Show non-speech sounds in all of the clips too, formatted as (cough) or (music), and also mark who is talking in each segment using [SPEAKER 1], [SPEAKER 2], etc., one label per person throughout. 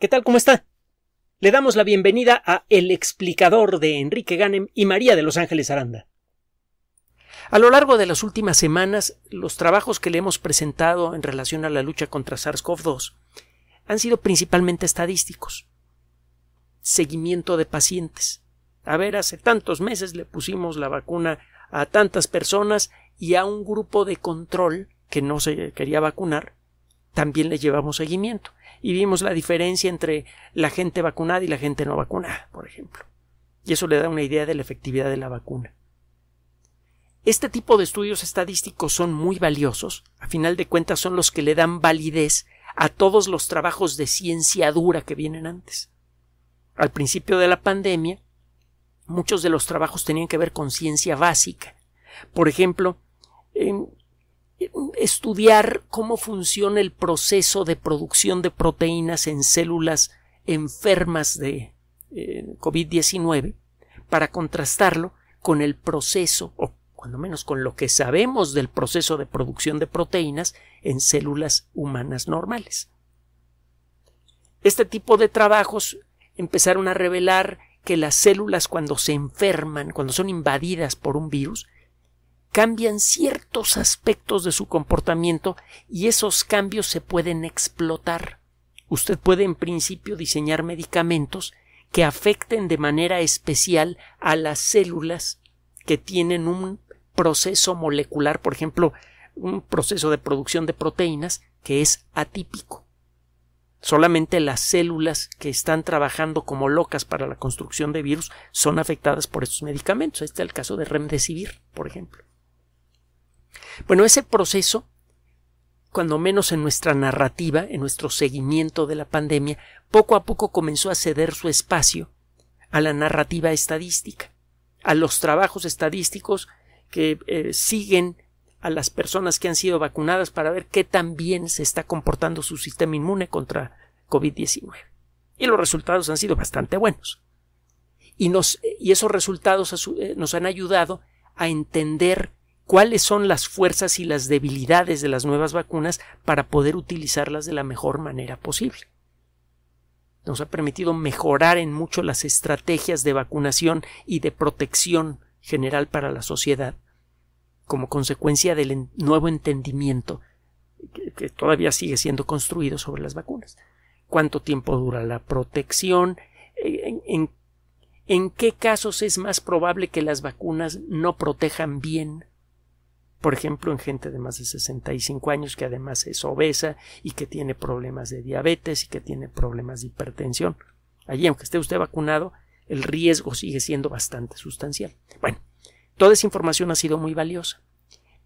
[SPEAKER 1] ¿Qué tal? ¿Cómo está? Le damos la bienvenida a El explicador de Enrique Ganem y María de Los Ángeles Aranda. A lo largo de las últimas semanas, los trabajos que le hemos presentado en relación a la lucha contra SARS-CoV-2 han sido principalmente estadísticos. Seguimiento de pacientes. A ver, hace tantos meses le pusimos la vacuna a tantas personas y a un grupo de control que no se quería vacunar, también le llevamos seguimiento y vimos la diferencia entre la gente vacunada y la gente no vacunada, por ejemplo. Y eso le da una idea de la efectividad de la vacuna. Este tipo de estudios estadísticos son muy valiosos, a final de cuentas son los que le dan validez a todos los trabajos de ciencia dura que vienen antes. Al principio de la pandemia, muchos de los trabajos tenían que ver con ciencia básica. Por ejemplo, estudiar cómo funciona el proceso de producción de proteínas en células enfermas de eh, COVID-19 para contrastarlo con el proceso, o cuando menos con lo que sabemos del proceso de producción de proteínas en células humanas normales. Este tipo de trabajos empezaron a revelar que las células cuando se enferman, cuando son invadidas por un virus, cambian ciertos aspectos de su comportamiento y esos cambios se pueden explotar. Usted puede en principio diseñar medicamentos que afecten de manera especial a las células que tienen un proceso molecular, por ejemplo, un proceso de producción de proteínas que es atípico. Solamente las células que están trabajando como locas para la construcción de virus son afectadas por estos medicamentos. Este es el caso de Remdesivir, por ejemplo. Bueno, ese proceso, cuando menos en nuestra narrativa, en nuestro seguimiento de la pandemia, poco a poco comenzó a ceder su espacio a la narrativa estadística, a los trabajos estadísticos que eh, siguen a las personas que han sido vacunadas para ver qué tan bien se está comportando su sistema inmune contra COVID-19. Y los resultados han sido bastante buenos. Y, nos, y esos resultados eh, nos han ayudado a entender cuáles son las fuerzas y las debilidades de las nuevas vacunas para poder utilizarlas de la mejor manera posible. Nos ha permitido mejorar en mucho las estrategias de vacunación y de protección general para la sociedad, como consecuencia del nuevo entendimiento que todavía sigue siendo construido sobre las vacunas. ¿Cuánto tiempo dura la protección? Eh, ¿En, qué casos es más probable que las vacunas no protejan bien por ejemplo, en gente de más de 65 años que además es obesa y que tiene problemas de diabetes y que tiene problemas de hipertensión. Allí, aunque esté usted vacunado, el riesgo sigue siendo bastante sustancial. Bueno, toda esa información ha sido muy valiosa,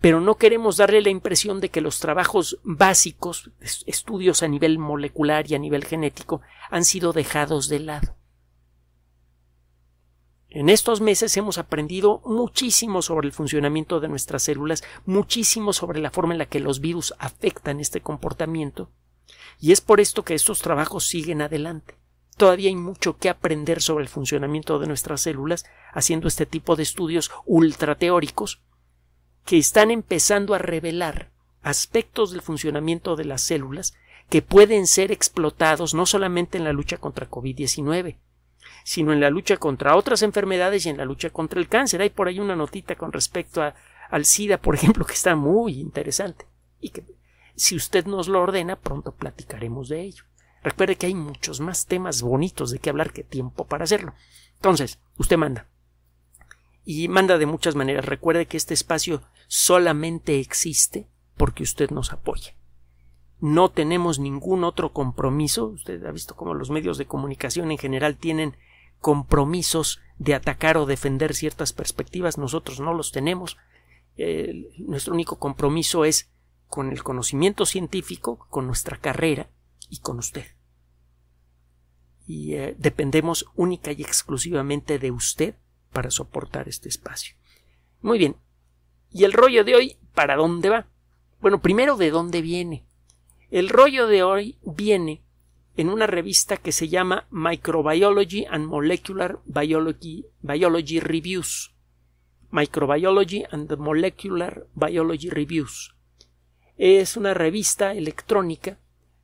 [SPEAKER 1] pero no queremos darle la impresión de que los trabajos básicos, estudios a nivel molecular y a nivel genético, han sido dejados de lado. En estos meses hemos aprendido muchísimo sobre el funcionamiento de nuestras células, muchísimo sobre la forma en la que los virus afectan este comportamiento, y es por esto que estos trabajos siguen adelante. Todavía hay mucho que aprender sobre el funcionamiento de nuestras células haciendo este tipo de estudios ultrateóricos que están empezando a revelar aspectos del funcionamiento de las células que pueden ser explotados no solamente en la lucha contra COVID-19, sino en la lucha contra otras enfermedades y en la lucha contra el cáncer. Hay por ahí una notita con respecto a, al SIDA, por (laughs) ejemplo, que está muy interesante y que si usted nos lo ordena, pronto platicaremos de ello. Recuerde que hay muchos más temas bonitos de qué hablar que tiempo para hacerlo. Entonces, usted manda. Y manda de muchas maneras. Recuerde que este espacio solamente existe porque usted nos apoya. No tenemos ningún otro compromiso. Usted ha visto cómo los medios de comunicación en general tienen compromisos de atacar o defender ciertas perspectivas, nosotros no los tenemos. nuestro único compromiso es con el conocimiento científico, con nuestra carrera y con usted. Y eh, dependemos única y exclusivamente de usted para soportar este espacio. Muy bien. ¿Y el rollo de hoy para dónde va? Bueno, primero de dónde viene. El rollo de hoy viene en una revista que se llama Microbiology and Molecular Biology, Reviews. Microbiology and Molecular Biology Reviews. Es una revista electrónica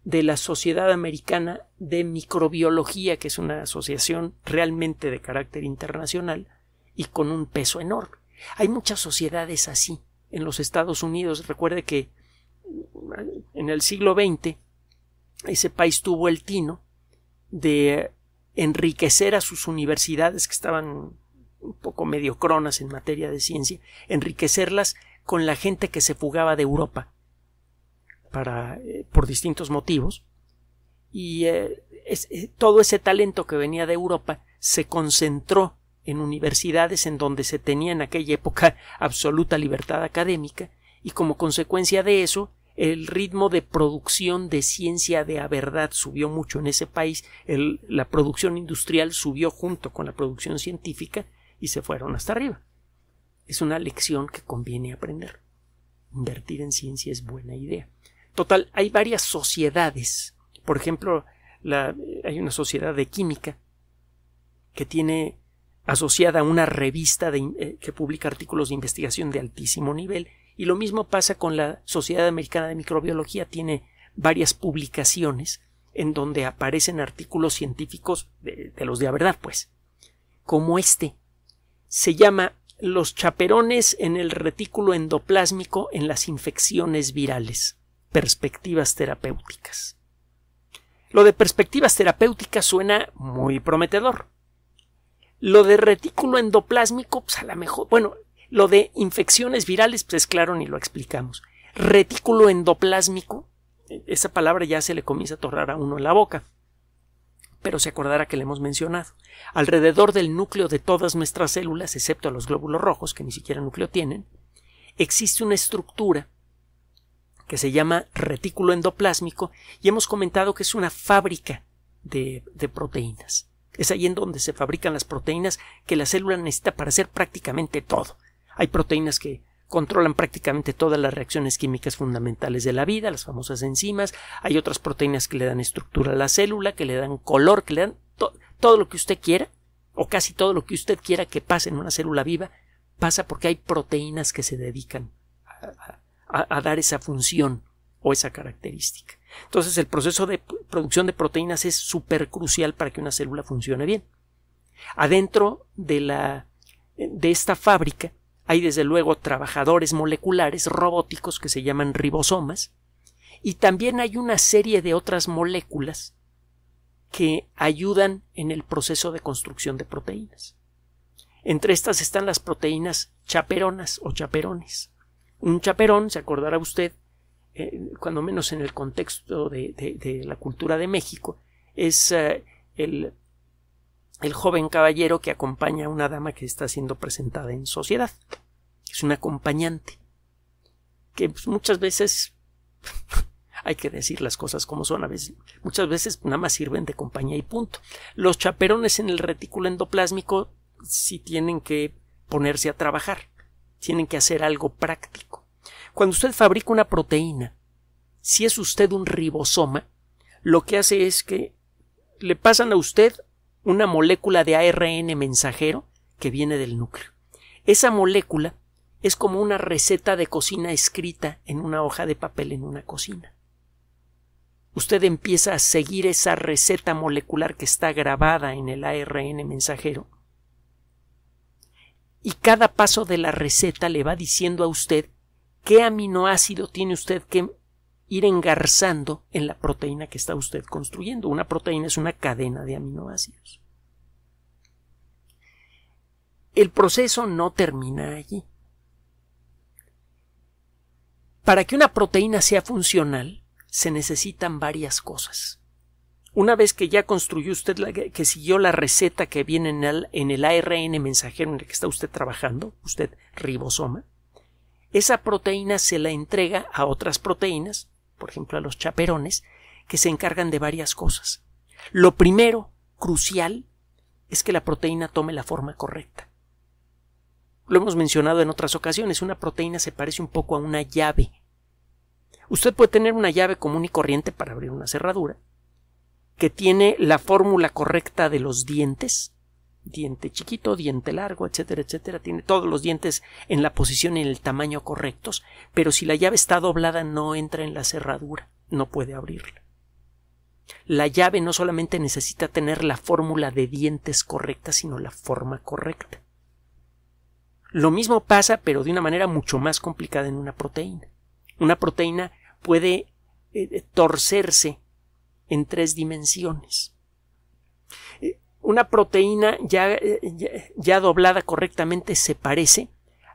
[SPEAKER 1] de la Sociedad Americana de Microbiología, que es una asociación realmente de carácter internacional y con un peso enorme. Hay muchas sociedades así en los Estados Unidos. Recuerde que en el siglo XX ese país tuvo el tino de enriquecer a sus universidades que estaban un poco mediocronas en materia de ciencia, enriquecerlas con la gente que se fugaba de Europa para, eh, por distintos motivos y eh, eh, todo ese talento que venía de Europa se concentró en universidades en donde se tenía en aquella época (laughs) absoluta libertad académica y como consecuencia de eso el ritmo de producción de ciencia de a verdad subió mucho en ese país, la producción industrial subió junto con la producción científica y se fueron hasta arriba. Es una lección que conviene aprender. Invertir en ciencia es buena idea. Total, hay varias sociedades. Por ejemplo, hay una sociedad de química que tiene asociada una revista eh, que publica artículos de investigación de altísimo nivel y lo mismo pasa con la Sociedad Americana de Microbiología, tiene varias publicaciones en donde aparecen artículos científicos de, los de la verdad, pues, como este. Se llama Los chaperones en el retículo endoplásmico en las infecciones virales, perspectivas terapéuticas. Lo de perspectivas terapéuticas suena muy prometedor. Lo de retículo endoplásmico, pues a lo mejor, bueno, lo de infecciones virales, pues claro, ni lo explicamos. Retículo endoplásmico, esa palabra ya se le comienza a torrar a uno en la boca, pero se acordará que le hemos mencionado. Alrededor del núcleo de todas nuestras células, excepto los glóbulos rojos, que ni siquiera núcleo tienen, existe una estructura que se llama retículo endoplásmico y hemos comentado que es una fábrica de, de proteínas. Es ahí en donde se fabrican las proteínas que la célula necesita para hacer prácticamente todo. Hay proteínas que controlan prácticamente todas las reacciones químicas fundamentales de la vida, las famosas enzimas, hay otras proteínas que le dan estructura a la célula, que le dan color, que le dan todo lo que usted quiera, o casi todo lo que usted quiera que pase en una célula viva, pasa porque hay proteínas que se dedican a, dar esa función o esa característica. Entonces el proceso de producción de proteínas es súper crucial para que una célula funcione bien. Adentro de, la, de esta fábrica hay desde luego trabajadores moleculares robóticos que se llaman ribosomas y también hay una serie de otras moléculas que ayudan en el proceso de construcción de proteínas. Entre estas están las proteínas chaperonas o chaperones. Un chaperón, se acordará usted, eh, cuando menos en el contexto de, la cultura de México, es eh, el el joven caballero que acompaña a una dama que está siendo presentada en sociedad. Es un acompañante. Que pues, muchas veces (laughs) hay que decir las cosas como son. A veces, muchas veces nada más sirven de compañía y punto. Los chaperones en el retículo endoplásmico sí tienen que ponerse a trabajar. Tienen que hacer algo práctico. Cuando usted fabrica una proteína, si es usted un ribosoma, lo que hace es que le pasan a usted una molécula de ARN mensajero que viene del núcleo. Esa molécula es como una receta de cocina escrita en una hoja de papel en una cocina. Usted empieza a seguir esa receta molecular que está grabada en el ARN mensajero y cada paso de la receta le va diciendo a usted qué aminoácido tiene usted que ir engarzando en la proteína que está usted construyendo. Una proteína es una cadena de aminoácidos. El proceso no termina allí. Para que una proteína sea funcional, se necesitan varias cosas. Una vez que ya construyó usted, que siguió la receta que viene en en el ARN mensajero en el que está usted trabajando, usted ribosoma, esa proteína se la entrega a otras proteínas por ejemplo, a los chaperones, que se encargan de varias cosas. Lo primero, crucial, es que la proteína tome la forma correcta. Lo hemos mencionado en otras ocasiones, una proteína se parece un poco a una llave. Usted puede tener una llave común y corriente para abrir una cerradura, que tiene la fórmula correcta de los dientes, diente chiquito, diente largo, etcétera, etcétera. Tiene todos los dientes en la posición y en el tamaño correctos, pero si la llave está doblada no entra en la cerradura, no puede abrirla. La llave no solamente necesita tener la fórmula de dientes correcta, sino la forma correcta. Lo mismo pasa, pero de una manera mucho más complicada en una proteína. Una proteína puede eh, eh, torcerse en tres dimensiones una proteína ya, ya, doblada correctamente se parece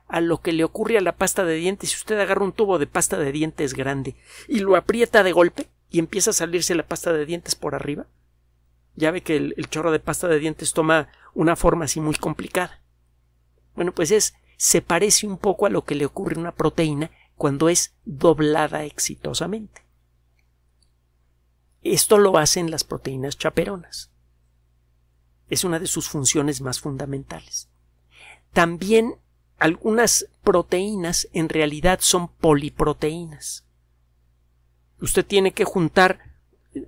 [SPEAKER 1] a lo que le ocurre a la pasta de dientes. Si usted agarra un tubo de pasta de dientes grande y lo aprieta de golpe y empieza a salirse la pasta de dientes por arriba, ya ve que el, el chorro de pasta de dientes toma una forma así muy complicada. Bueno, pues es, se parece un poco a lo que le ocurre a una proteína cuando es doblada exitosamente. Esto lo hacen las proteínas chaperonas. Es una de sus funciones más fundamentales. También algunas proteínas en realidad son poliproteínas. Usted tiene que juntar eh,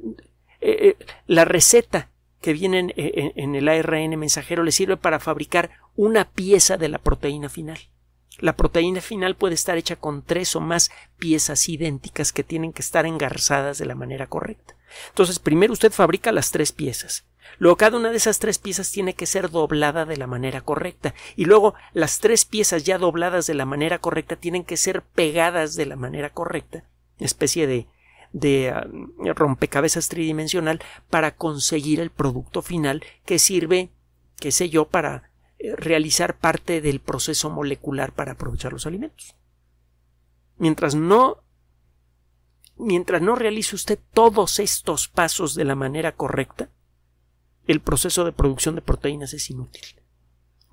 [SPEAKER 1] eh, la receta que viene en eh, el ARN mensajero le sirve para fabricar una pieza de la proteína final. La proteína final puede estar hecha con tres o más piezas idénticas que tienen que estar engarzadas de la manera correcta. Entonces, primero usted fabrica las tres piezas. Luego cada una de esas tres piezas tiene que ser doblada de la manera correcta y luego las tres piezas ya dobladas de la manera correcta tienen que ser pegadas de la manera correcta, especie de de ah, rompecabezas tridimensional para conseguir el producto final que sirve, qué sé yo, para eh, realizar parte del proceso molecular para aprovechar los alimentos. Mientras no mientras no realice usted todos estos pasos de la manera correcta, el proceso de producción de proteínas es inútil.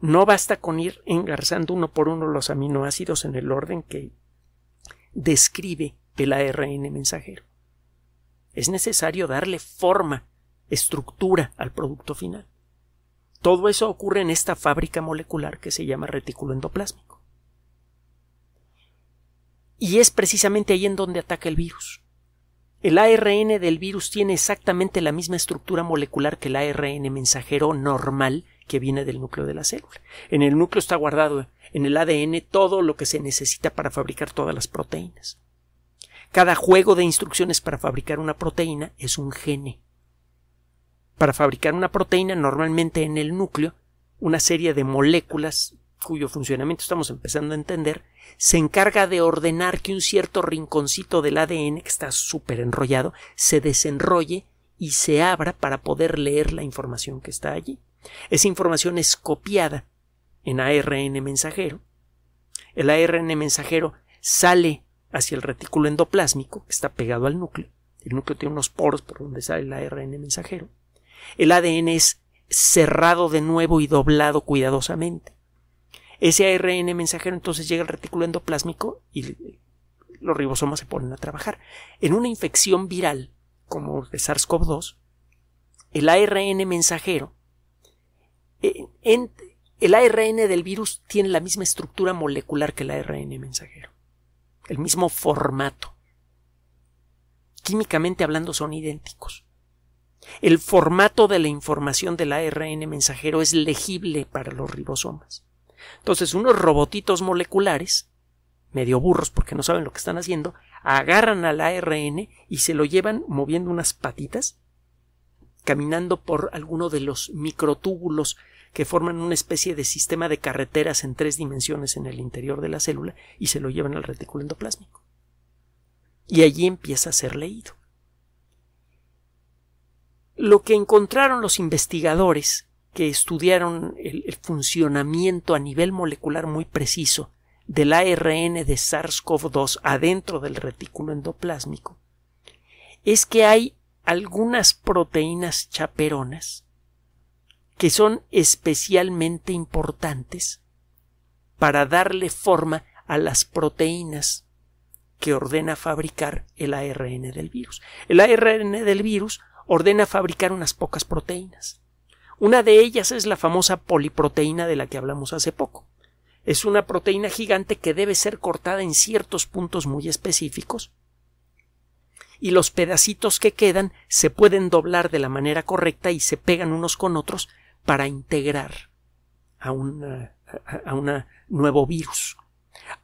[SPEAKER 1] No basta con ir engarzando uno por uno los aminoácidos en el orden que describe el ARN mensajero. Es necesario darle forma, estructura al producto final. Todo eso ocurre en esta fábrica molecular que se llama retículo endoplásmico. Y es precisamente ahí en donde ataca el virus. El ARN del virus tiene exactamente la misma estructura molecular que el ARN mensajero normal que viene del núcleo de la célula. En el núcleo está guardado en el ADN todo lo que se necesita para fabricar todas las proteínas. Cada juego de instrucciones para fabricar una proteína es un gene. Para fabricar una proteína normalmente en el núcleo una serie de moléculas cuyo funcionamiento estamos empezando a entender, se encarga de ordenar que un cierto rinconcito del ADN, que está súper enrollado, se desenrolle y se abra para poder leer la información que está allí. Esa información es copiada en ARN mensajero. El ARN mensajero sale hacia el retículo endoplásmico, que está pegado al núcleo. El núcleo tiene unos poros por donde sale el ARN mensajero. El ADN es cerrado de nuevo y doblado cuidadosamente ese ARN mensajero entonces llega al retículo endoplásmico y los ribosomas se ponen a trabajar. En una infección viral como de SARS-CoV-2, el ARN mensajero, eh, el ARN del virus tiene la misma estructura molecular que el ARN mensajero, el mismo formato. Químicamente hablando son idénticos. El formato de la información del ARN mensajero es legible para los ribosomas. Entonces, unos robotitos moleculares, medio burros porque no saben lo que están haciendo, agarran al ARN y se lo llevan moviendo unas patitas, caminando por alguno de los microtúbulos que forman una especie de sistema de carreteras en tres dimensiones en el interior de la célula y se lo llevan al retículo endoplásmico. Y allí empieza a ser leído. Lo que encontraron los investigadores que estudiaron el, funcionamiento a nivel molecular muy preciso del ARN de SARS-CoV-2 adentro del retículo endoplásmico es que hay algunas proteínas chaperonas que son especialmente importantes para darle forma a las proteínas que ordena fabricar el ARN del virus. El ARN del virus ordena fabricar unas pocas proteínas. Una de ellas es la famosa poliproteína de la que hablamos hace poco. Es una proteína gigante que debe ser cortada en ciertos puntos muy específicos y los pedacitos que quedan se pueden doblar de la manera correcta y se pegan unos con otros para integrar a un a nuevo virus.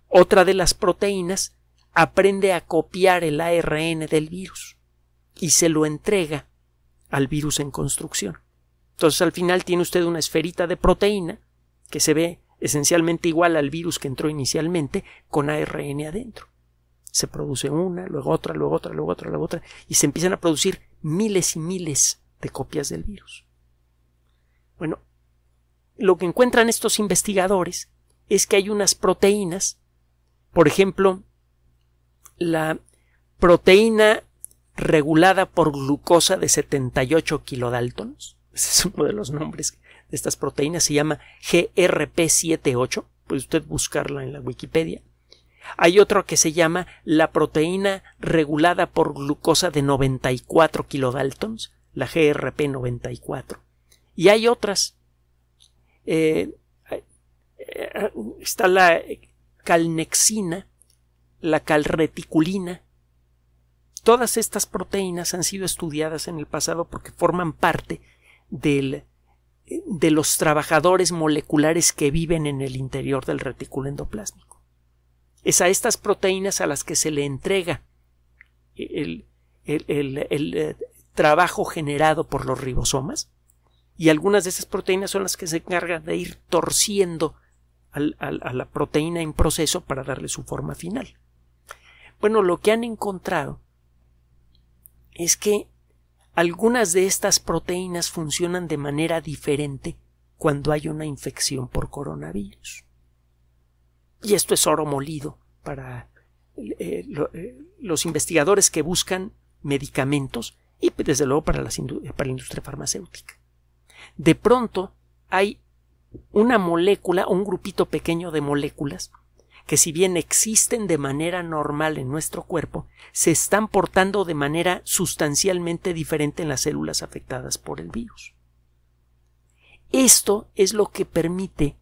[SPEAKER 1] Otra de las proteínas aprende a copiar el ARN del virus y se lo entrega al virus en construcción. Entonces al final tiene usted una esferita de proteína que se ve esencialmente igual al virus que entró inicialmente con ARN adentro. Se produce una, luego otra, luego otra, luego otra, luego otra, y se empiezan a producir miles y miles de copias del virus. Bueno, lo que encuentran estos investigadores es que hay unas proteínas, por ejemplo, la proteína regulada por glucosa de 78 kilodaltons, es uno de los nombres de estas proteínas, se llama GRP78, puede usted buscarla en la Wikipedia. Hay otro que se llama la proteína regulada por glucosa de 94 kilodaltons, la GRP94. Y hay otras. Eh, está la calnexina, la calreticulina. Todas estas proteínas han sido estudiadas en el pasado porque forman parte de los trabajadores moleculares que viven en el interior del retículo endoplásmico. Es a estas proteínas a las que se le entrega el, eh, trabajo generado por los ribosomas y algunas de esas proteínas son las que se encargan de ir torciendo a la proteína en proceso para darle su forma final. Bueno, lo que han encontrado es que algunas de estas proteínas funcionan de manera diferente cuando hay una infección por coronavirus. Y esto es oro molido para eh, eh, los investigadores que buscan medicamentos y desde luego para, para la industria farmacéutica. De pronto hay una molécula, un grupito pequeño de moléculas que si bien existen de manera normal en nuestro cuerpo, se están portando de manera sustancialmente diferente en las células afectadas por el virus. Esto es lo que permite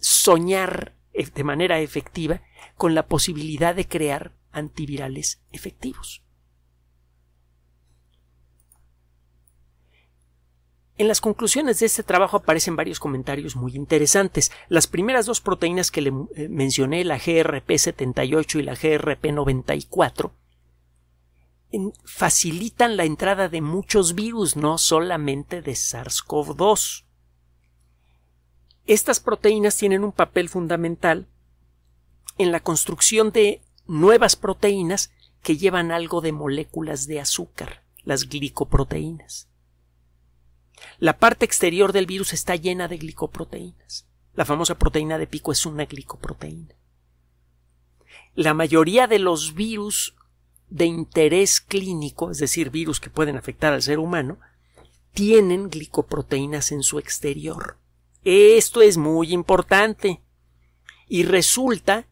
[SPEAKER 1] soñar eh, de manera efectiva con la posibilidad de crear antivirales efectivos. En las conclusiones de este trabajo aparecen varios comentarios muy interesantes. Las primeras dos proteínas que le eh, mencioné, la GRP78 y la GRP94, facilitan la entrada de muchos virus, no solamente de SARS-CoV-2. Estas proteínas tienen un papel fundamental en la construcción de nuevas proteínas que llevan algo de moléculas de azúcar, las glicoproteínas. La parte exterior del virus está llena de glicoproteínas. La famosa proteína de pico es una glicoproteína. La mayoría de los virus de interés clínico, es decir, virus que pueden afectar al ser humano, tienen glicoproteínas en su exterior. Esto es muy importante. Y resulta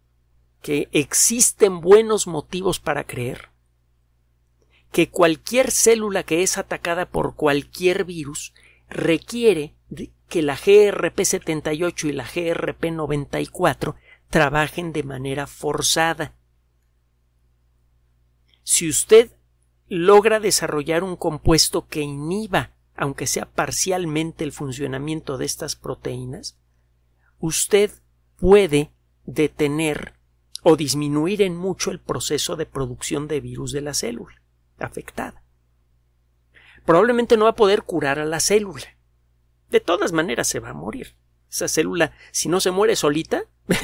[SPEAKER 1] que existen buenos motivos para creer que cualquier célula que es atacada por cualquier virus requiere que la GRP78 y la GRP94 trabajen de manera forzada. Si usted logra desarrollar un compuesto que inhiba, aunque sea parcialmente, el funcionamiento de estas proteínas, usted puede detener o disminuir en mucho el proceso de producción de virus de la célula afectada. Probablemente no va a poder curar a la célula. De todas maneras se va a morir. Esa célula, si no se muere solita, (laughs)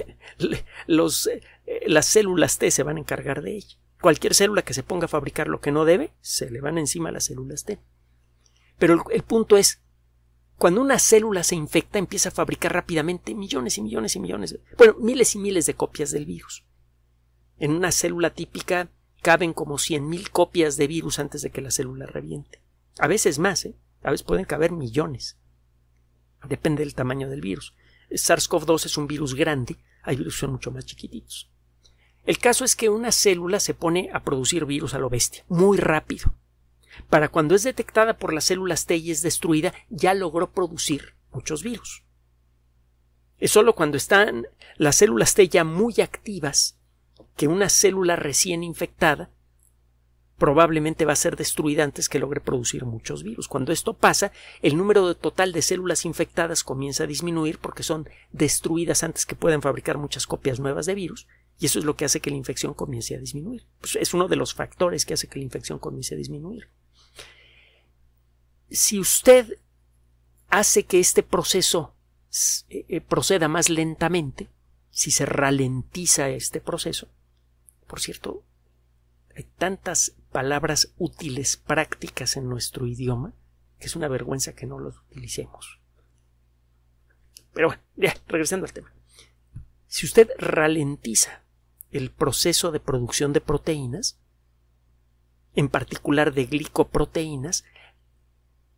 [SPEAKER 1] los, eh, las células T se van a encargar de ella. Cualquier célula que se ponga a fabricar lo que no debe, se le van encima las células T. Pero el, punto es, cuando una célula se infecta, empieza a fabricar rápidamente millones y millones y millones, bueno, miles y miles de copias del virus. En una célula típica caben como 100.000 copias de virus antes de que la célula reviente. A veces más, ¿eh? a veces pueden caber millones. Depende del tamaño del virus. SARS-CoV-2 es un virus grande, hay virus que son mucho más chiquititos. El caso es que una célula se pone a producir virus a lo bestia, muy rápido. Para cuando es detectada por las células T y es destruida, ya logró producir muchos virus. Es solo cuando están las células T ya muy activas que una célula recién infectada probablemente va a ser destruida antes que logre producir muchos virus. Cuando esto pasa, el número total de células infectadas comienza a disminuir porque son destruidas antes que puedan fabricar muchas copias nuevas de virus, y eso es lo que hace que la infección comience a disminuir. Pues, es uno de los factores que hace que la infección comience a disminuir. Si usted hace que este proceso eh, eh, proceda más lentamente, si se ralentiza este proceso, por cierto, hay tantas palabras útiles, prácticas en nuestro idioma, que es una vergüenza que no los utilicemos. Pero bueno, ya, regresando al tema. Si usted ralentiza el proceso de producción de proteínas, en particular de glicoproteínas,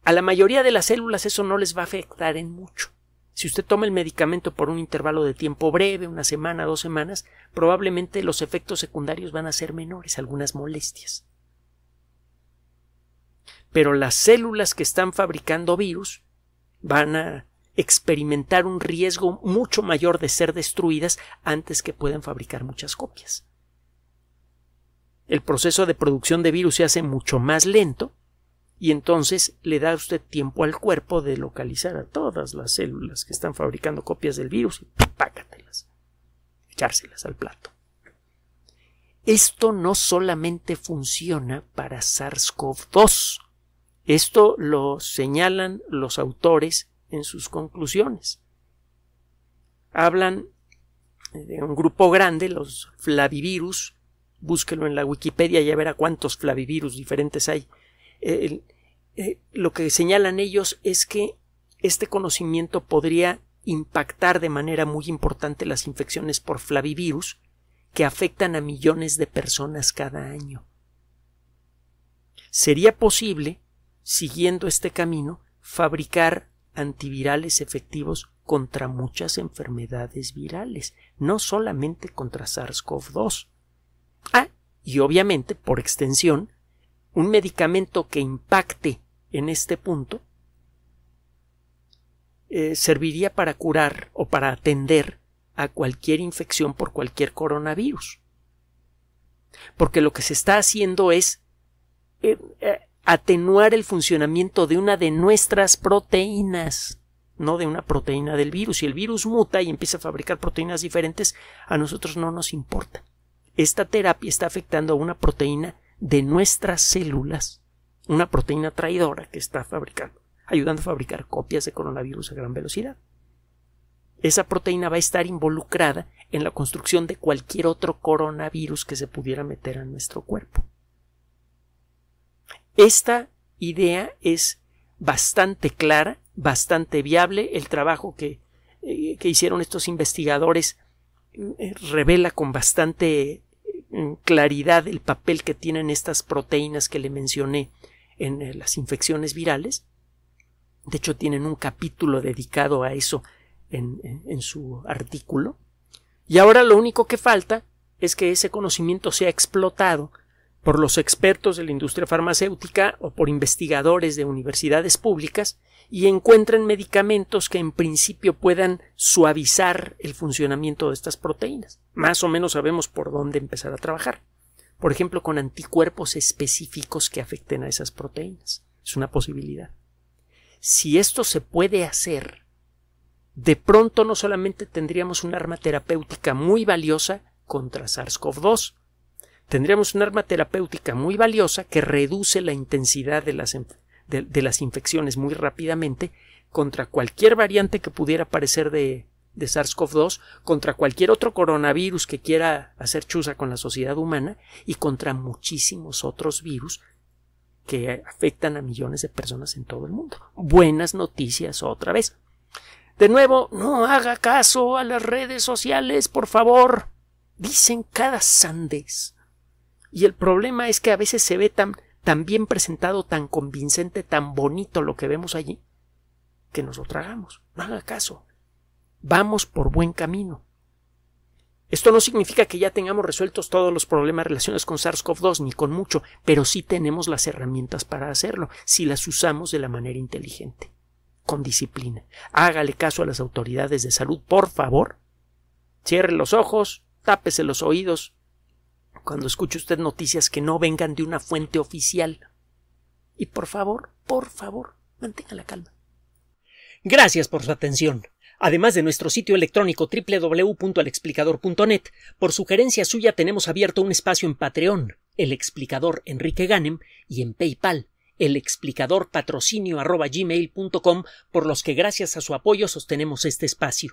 [SPEAKER 1] a la mayoría de las células eso no les va a afectar en mucho. Si usted toma el medicamento por un intervalo de tiempo breve, una semana, dos semanas, probablemente los efectos secundarios van a ser menores, algunas molestias. Pero las células que están fabricando virus van a experimentar un riesgo mucho mayor de ser destruidas antes que puedan fabricar muchas copias. El proceso de producción de virus se hace mucho más lento y entonces le da usted tiempo al cuerpo de localizar a todas las células que están fabricando copias del virus y pácatelas, echárselas al plato. Esto no solamente funciona para SARS-CoV-2, esto lo señalan los autores en sus conclusiones. Hablan de un grupo grande, los flavivirus, búsquelo en la Wikipedia, y verá cuántos flavivirus diferentes hay eh, lo que señalan ellos es que este conocimiento podría impactar de manera muy importante las infecciones por flavivirus que afectan a millones de personas cada año. Sería posible, siguiendo este camino, fabricar antivirales efectivos contra muchas enfermedades virales, no solamente contra SARS-CoV-2. Ah, y obviamente, por extensión, un medicamento que impacte en este punto eh, serviría para curar o para atender a cualquier infección por cualquier coronavirus. Porque lo que se está haciendo es eh, eh, atenuar el funcionamiento de una de nuestras proteínas, no de una proteína del virus. Si el virus muta y empieza a fabricar proteínas diferentes, a nosotros no nos importa. Esta terapia está afectando a una proteína de nuestras células una proteína traidora que está fabricando, ayudando a fabricar copias de coronavirus a gran velocidad. Esa proteína va a estar involucrada en la construcción de cualquier otro coronavirus que se pudiera meter a nuestro cuerpo. Esta idea es bastante clara, bastante viable. El trabajo que, eh, hicieron estos investigadores eh, revela con bastante Mm, claridad el papel que tienen estas proteínas que le mencioné en eh, las infecciones virales. De hecho, tienen un capítulo dedicado a eso en, en su artículo. Y ahora lo único que falta es que ese conocimiento sea explotado por los expertos de la industria farmacéutica o por investigadores de universidades públicas y encuentren medicamentos que en principio puedan suavizar el funcionamiento de estas proteínas. Más o menos sabemos por dónde empezar a trabajar. Por ejemplo, con anticuerpos específicos que afecten a esas proteínas. Es una posibilidad. Si esto se puede hacer, de pronto no solamente tendríamos un arma terapéutica muy valiosa contra SARS-CoV-2, tendríamos un arma terapéutica muy valiosa que reduce la intensidad de las enfermedades de, las infecciones muy rápidamente contra cualquier variante que pudiera aparecer de, SARS-CoV-2 contra cualquier otro coronavirus que quiera hacer chusa con la sociedad humana y contra muchísimos otros virus que afectan a millones de personas en todo el mundo. Buenas noticias otra vez. De nuevo, no haga caso a las redes sociales, por favor. Dicen cada sandez. Y el problema es que a veces se ve tan tan bien presentado, tan convincente, tan bonito lo que vemos allí, que nos lo tragamos. No haga caso. Vamos por buen camino. Esto no significa que ya tengamos resueltos todos los problemas relacionados con SARS-CoV-2, ni con mucho, pero sí tenemos las herramientas para hacerlo, si las usamos de la manera inteligente, con disciplina. Hágale caso a las autoridades de salud, por favor. Cierre los ojos, tápese los oídos, cuando escuche usted noticias que no vengan de una fuente oficial. Y por favor, por favor, mantenga la calma. Gracias por su atención. Además de nuestro sitio electrónico www.alexplicador.net, por sugerencia suya tenemos abierto un espacio en Patreon, el explicador Enrique Ganem, y en PayPal, el explicador patrocinio por los que gracias a su apoyo sostenemos este espacio.